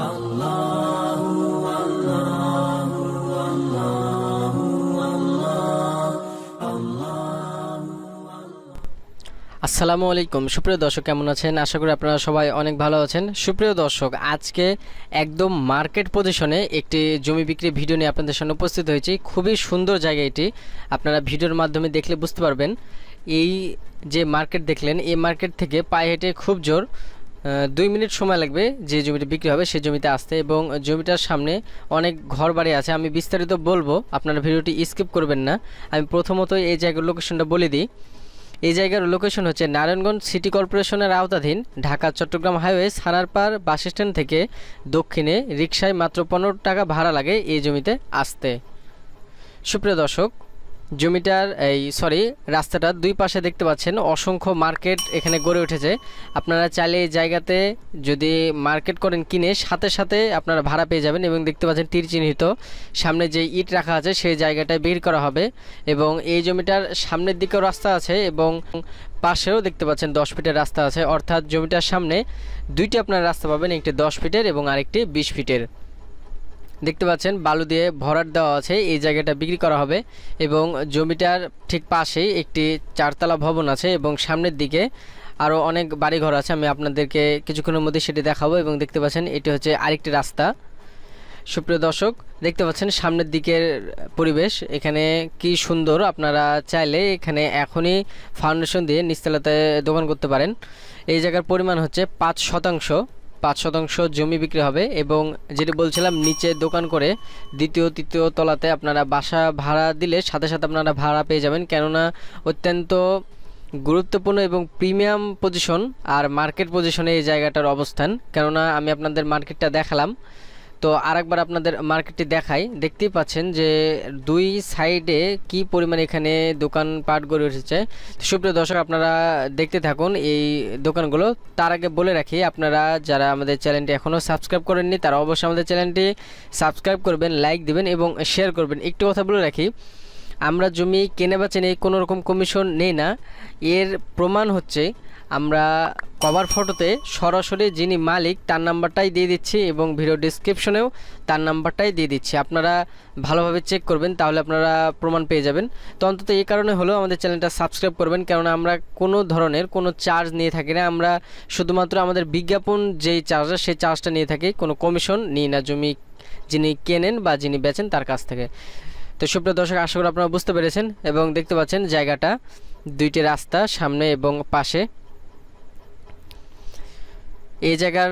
আসসালামু আলাইকুম সুপ্রিয় দর্শক কেমন আছেন আশা করি আপনারা সবাই অনেক ভালো আছেন সুপ্রিয় দর্শক আজকে একদম মার্কেট পজিশনে একটি জমি বিক্রি ভিডিও নিয়ে আপনাদের সামনে উপস্থিত হয়েছি খুবই সুন্দর জায়গা এটি আপনারা ভিডিওর মাধ্যমে দেখলে বুঝতে পারবেন এই যে মার্কেট দেখলেন এই মার্কেট থেকে পায়ে হেঁটে খুব জোর দুই মিনিট সময় লাগবে যে জমিটা বিক্রি হবে সেই জমিতে আসতে এবং জমিটার সামনে অনেক ঘর বাড়ি আছে আমি বিস্তারিত বলবো আপনারা ভিডিওটি স্কিপ করবেন না আমি প্রথমত এই জায়গার লোকেশনটা বলে দিই এই জায়গার লোকেশন হচ্ছে নারায়ণগঞ্জ সিটি কর্পোরেশনের আওতাধীন Dhaka Chattogram highway Sanarpar bus stand থেকে দক্ষিণে রিক্সায় মাত্র পনেরো টাকা ভাড়া লাগে এই জমিতে আসতে সুপ্রিয় দর্শক জমিটার এই সরি রাস্তাটার দুই পাশে দেখতে পাচ্ছেন অসংখ্য মার্কেট এখানে গড়ে উঠেছে আপনারা চাইলে এই জায়গাতে যদি মার্কেট করেন কিনে সাথে সাথে আপনারা ভাড়া পেয়ে যাবেন এবং দেখতে পাচ্ছেন তীর চিহ্নিত সামনে যে ইট রাখা আছে সেই জায়গাটায় বের করা হবে এবং এই জমিটার সামনের দিকেও রাস্তা আছে এবং পাশেও দেখতে পাচ্ছেন দশ ফিটের রাস্তা আছে অর্থাৎ জমিটার সামনে দুইটি আপনার রাস্তা পাবেন একটি দশ ফিটের এবং আরেকটি বিশ ফিটের দেখতে পাচ্ছেন বালু দিয়ে ভরাট দেওয়া আছে এই জায়গাটা বিক্রি করা হবে এবং জমিটার ঠিক পাশেই একটি চারতলা ভবন আছে এবং সামনের দিকে আরও অনেক বাড়িঘর আছে আমি আপনাদেরকে কিছুক্ষণের মধ্যে সেটি দেখাবো এবং দেখতে পাচ্ছেন এটি হচ্ছে আরেকটি রাস্তা সুপ্রিয় দর্শক দেখতে পাচ্ছেন সামনের দিকের পরিবেশ এখানে কি সুন্দর আপনারা চাইলে এখানে এখনই ফাউন্ডেশন দিয়ে নিচতলাতে দোকান করতে পারেন এই জায়গার পরিমাণ হচ্ছে পাঁচ শতাংশ পাঁচ শতাংশ জমি বিক্রি হবে এবং যেটি বলছিলাম নিচে দোকান করে দ্বিতীয় তৃতীয় তলাতে আপনারা বাসা ভাড়া দিলে সাথে সাথে আপনারা ভাড়া পেয়ে যাবেন কেননা অত্যন্ত গুরুত্বপূর্ণ এবং প্রিমিয়াম পজিশন আর মার্কেট পজিশনে এই জায়গাটার অবস্থান কেননা আমি আপনাদের মার্কেটটা দেখালাম তো আরেকবার আপনাদের মার্কেটটি দেখাই দেখতেই পাচ্ছেন যে দুই সাইডে কি পরিমাণ এখানে দোকানপাট গড়ে উঠেছে সুপ্রিয় দর্শক আপনারা দেখতে থাকুন এই দোকানগুলো তার আগে বলে রাখি আপনারা যারা আমাদের চ্যানেলটি এখনও সাবস্ক্রাইব করেননি তারা অবশ্যই আমাদের চ্যানেলটি সাবস্ক্রাইব করবেন লাইক দিবেন এবং শেয়ার করবেন একটু কথা বলে রাখি আমরা জমি কেনে বা চেনে কোনো রকম কমিশন নেই না এর প্রমাণ হচ্ছে আমরা কভার ফটোতে সরাসরি যিনি মালিক তার নাম্বারটাই দিয়ে দিচ্ছি এবং ভিডিও ডিসক্রিপশনেও তার নাম্বারটাই দিয়ে দিচ্ছি আপনারা ভালোভাবে চেক করবেন তাহলে আপনারা প্রমাণ পেয়ে যাবেন তো অন্তত এই কারণে হলেও আমাদের চ্যানেলটা সাবস্ক্রাইব করবেন কেননা আমরা কোনো ধরনের কোনো চার্জ নিয়ে থাকি না আমরা শুধুমাত্র আমাদের বিজ্ঞাপন যেই চার্জটা সেই চার্জটা নিয়ে থাকি কোনো কমিশন নিয়ে না জমি যিনি কেনেন বা যিনি বেচেন তার কাছ থেকে তো সুপ্রিয় দর্শক আশা করি আপনারা বুঝতে পেরেছেন এবং দেখতে পাচ্ছেন জায়গাটা দুইটি রাস্তা সামনে এবং পাশে এই জায়গার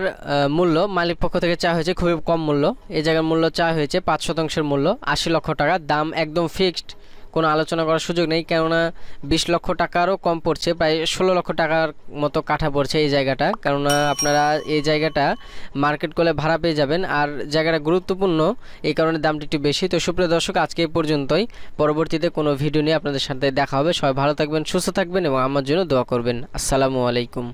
মূল্য মালিক পক্ষ থেকে চা হয়েছে খুবই কম মূল্য এই জায়গার মূল্য চা হয়েছে পাঁচ শতাংশের মূল্য আশি লক্ষ টাকা দাম একদম ফিক্সড কোনো আলোচনা করার সুযোগ নেই কেননা বিশ লক্ষ টাকারও কম পড়ছে প্রায় ষোলো লক্ষ টাকার মতো কাঠা পড়ছে এই জায়গাটা কেননা আপনারা এই জায়গাটা মার্কেট করলে ভাড়া পেয়ে যাবেন আর জায়গাটা গুরুত্বপূর্ণ এই কারণে দামটি একটু বেশি তো সুপ্রিয় দর্শক আজকে এই পর্যন্তই পরবর্তীতে কোনো ভিডিও নিয়ে আপনাদের সাথে দেখা হবে সবাই ভালো থাকবেন সুস্থ থাকবেন এবং আমার জন্য দোয়া করবেন আসসালামু আলাইকুম